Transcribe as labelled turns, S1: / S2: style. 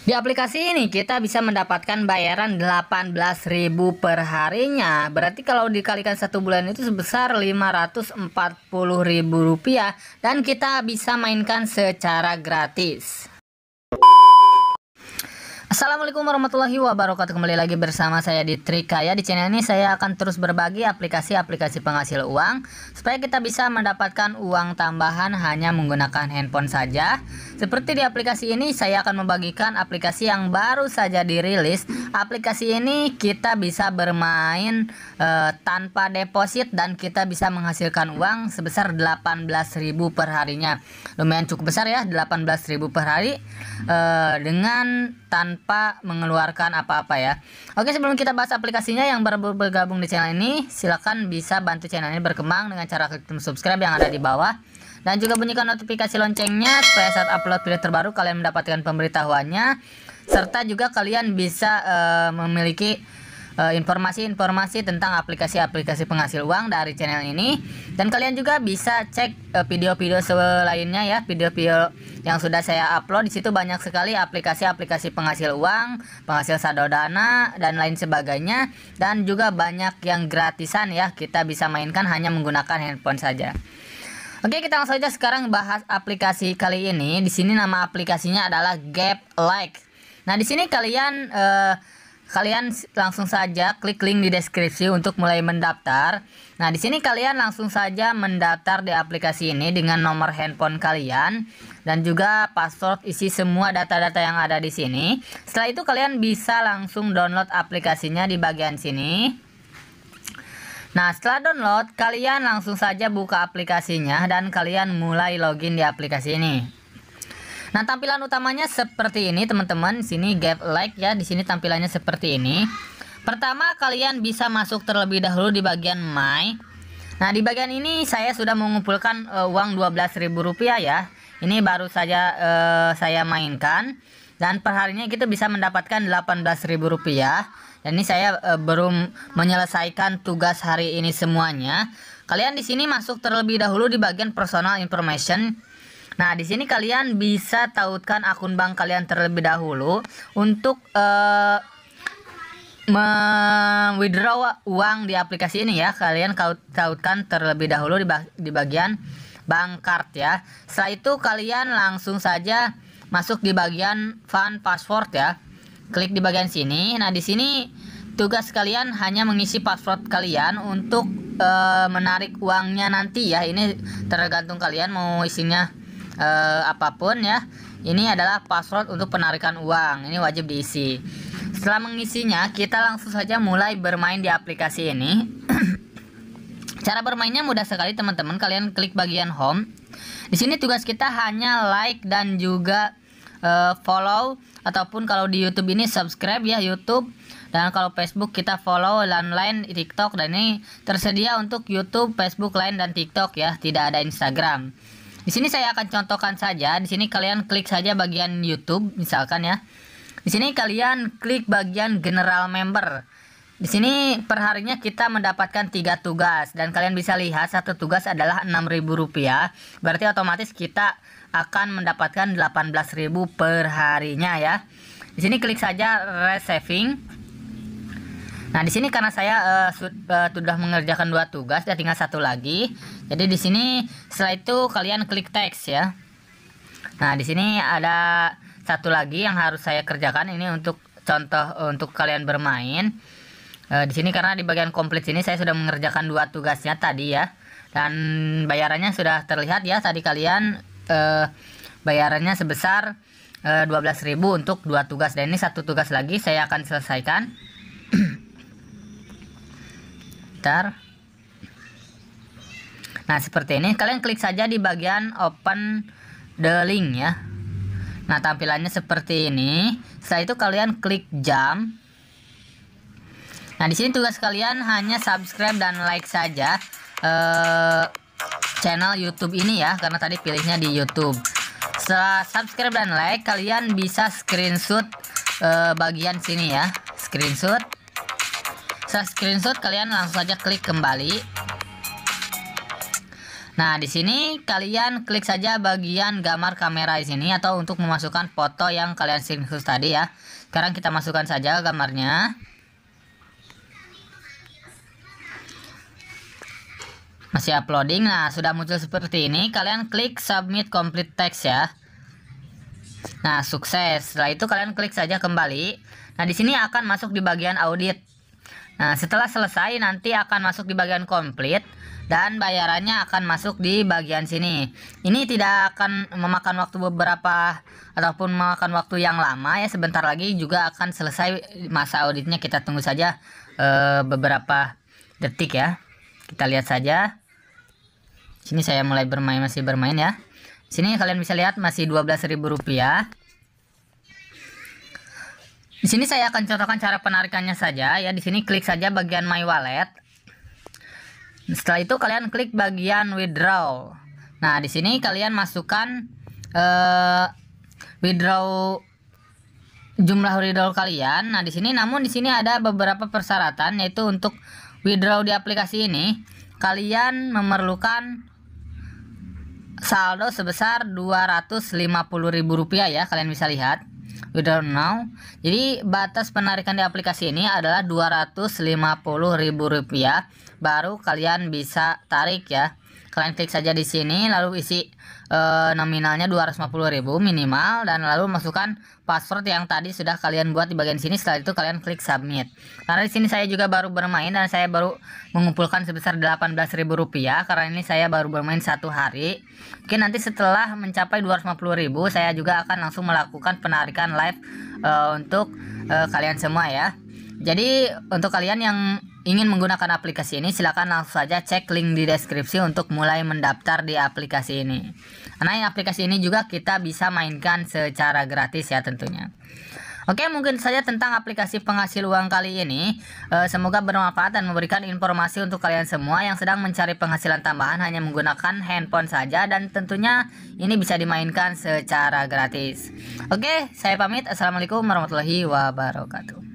S1: Di aplikasi ini kita bisa mendapatkan bayaran 18.000 per harinya. Berarti kalau dikalikan satu bulan itu sebesar 540.000 rupiah dan kita bisa mainkan secara gratis. Assalamualaikum warahmatullahi wabarakatuh Kembali lagi bersama saya di Trikaya Di channel ini saya akan terus berbagi aplikasi-aplikasi penghasil uang Supaya kita bisa mendapatkan uang tambahan hanya menggunakan handphone saja seperti di aplikasi ini, saya akan membagikan aplikasi yang baru saja dirilis. Aplikasi ini kita bisa bermain e, tanpa deposit dan kita bisa menghasilkan uang sebesar 18.000 per harinya. Lumayan cukup besar ya, 18.000 per hari e, dengan tanpa mengeluarkan apa-apa ya. Oke, sebelum kita bahas aplikasinya yang baru bergabung di channel ini, silahkan bisa bantu channel ini berkembang dengan cara klik tombol subscribe yang ada di bawah dan juga bunyikan notifikasi loncengnya supaya saat upload video terbaru kalian mendapatkan pemberitahuannya serta juga kalian bisa uh, memiliki eh, informasi-informasi uh, tentang aplikasi-aplikasi penghasil uang dari channel ini dan kalian juga bisa cek eh, video-video uh, selainnya ya video-video yang sudah saya upload di situ banyak sekali aplikasi-aplikasi penghasil uang penghasil saldo Dana dan lain sebagainya dan juga banyak yang gratisan ya kita bisa mainkan hanya menggunakan handphone saja Oke, kita langsung aja sekarang bahas aplikasi kali ini. Di sini nama aplikasinya adalah Gap Like. Nah, di sini kalian eh, kalian langsung saja klik link di deskripsi untuk mulai mendaftar. Nah, di sini kalian langsung saja mendaftar di aplikasi ini dengan nomor handphone kalian dan juga password isi semua data-data yang ada di sini. Setelah itu kalian bisa langsung download aplikasinya di bagian sini. Nah setelah download kalian langsung saja buka aplikasinya dan kalian mulai login di aplikasi ini Nah tampilan utamanya seperti ini teman-teman sini get like ya di sini tampilannya seperti ini Pertama kalian bisa masuk terlebih dahulu di bagian My. Nah, di bagian ini saya sudah mengumpulkan uh, uang rp rupiah ya. Ini baru saja uh, saya mainkan dan perharinya kita bisa mendapatkan rp rupiah. Dan ini saya e, eh, belum menyelesaikan tugas hari ini semuanya. Kalian di sini masuk terlebih dahulu di bagian personal information. Nah, di sini kalian bisa tautkan akun bank kalian terlebih dahulu untuk e, eh, withdraw uang di aplikasi ini ya. Kalian tautkan terlebih dahulu di, bag di bagian bank card ya. Setelah itu kalian langsung saja masuk di bagian fund password ya. Klik di bagian sini. Nah, di sini tugas kalian hanya mengisi password kalian untuk e, menarik uangnya nanti ya. Ini tergantung kalian mau isinya e, apapun ya. Ini adalah password untuk penarikan uang. Ini wajib diisi. Setelah mengisinya, kita langsung saja mulai bermain di aplikasi ini. Cara bermainnya mudah sekali teman-teman. Kalian klik bagian home. Di sini tugas kita hanya like dan juga uh, follow ataupun kalau di YouTube ini subscribe ya YouTube dan kalau Facebook kita follow dan lain TikTok dan ini tersedia untuk YouTube, Facebook, lain dan TikTok ya, tidak ada Instagram. Di sini saya akan contohkan saja. Di sini kalian klik saja bagian YouTube misalkan ya. Di sini kalian klik bagian general member. Di sini perharinya kita mendapatkan tiga tugas dan kalian bisa lihat satu tugas adalah rp rupiah berarti otomatis kita akan mendapatkan delapan belas 18.000 perharinya ya. Di sini klik saja resaving Nah, di sini karena saya uh, sudah mengerjakan dua tugas dan tinggal satu lagi. Jadi di sini setelah itu kalian klik text ya. Nah, di sini ada satu lagi yang harus saya kerjakan ini untuk contoh untuk kalian bermain e, di sini karena di bagian komplit sini saya sudah mengerjakan dua tugasnya tadi ya dan bayarannya sudah terlihat ya tadi kalian e, bayarannya sebesar e, eh, 12.000 untuk dua tugas dan ini satu tugas lagi saya akan selesaikan ntar, nah seperti ini kalian klik saja di bagian open the link ya Nah tampilannya seperti ini Setelah itu kalian klik jam Nah, di sini tugas kalian hanya subscribe dan like saja uh, channel YouTube ini ya, karena tadi pilihnya di YouTube. Setelah subscribe dan like, kalian bisa screenshot uh, bagian sini ya, screenshot. Setelah screenshot, kalian langsung saja klik kembali. Nah, di sini kalian klik saja bagian gambar kamera di sini atau untuk memasukkan foto yang kalian screenshot tadi ya. Sekarang kita masukkan saja gambarnya. masih uploading nah sudah muncul seperti ini kalian klik submit complete text ya nah sukses setelah itu kalian klik saja kembali nah di sini akan masuk di bagian audit nah setelah selesai nanti akan masuk di bagian complete dan bayarannya akan masuk di bagian sini ini tidak akan memakan waktu beberapa ataupun memakan waktu yang lama ya sebentar lagi juga akan selesai masa auditnya kita tunggu saja uh, beberapa detik ya kita lihat saja Sini saya mulai bermain masih bermain ya. Sini kalian bisa lihat masih 12.000 rupiah. Di sini saya akan contohkan cara penarikannya saja ya. Di sini klik saja bagian My Wallet. Setelah itu kalian klik bagian withdraw. Nah, di sini kalian masukkan uh, withdraw jumlah withdraw kalian. Nah, di sini namun di sini ada beberapa persyaratan yaitu untuk withdraw di aplikasi ini kalian memerlukan saldo sebesar Rp250.000 ya kalian bisa lihat withdraw know jadi batas penarikan di aplikasi ini adalah Rp250.000 baru kalian bisa tarik ya Kalian klik saja di sini lalu isi e, nominalnya 250.000 minimal dan lalu masukkan password yang tadi sudah kalian buat di bagian sini setelah itu kalian klik submit. Karena di sini saya juga baru bermain dan saya baru mengumpulkan sebesar 18.000 rupiah karena ini saya baru bermain satu hari. Oke, nanti setelah mencapai 250.000 saya juga akan langsung melakukan penarikan live e, untuk e, kalian semua ya. Jadi untuk kalian yang ingin menggunakan aplikasi ini, silahkan langsung saja cek link di deskripsi untuk mulai mendaftar di aplikasi ini. Nah, aplikasi ini juga kita bisa mainkan secara gratis ya tentunya. Oke, mungkin saja tentang aplikasi penghasil uang kali ini. Eh, semoga bermanfaat dan memberikan informasi untuk kalian semua yang sedang mencari penghasilan tambahan hanya menggunakan handphone saja dan tentunya ini bisa dimainkan secara gratis. Oke, saya pamit. Assalamualaikum warahmatullahi wabarakatuh.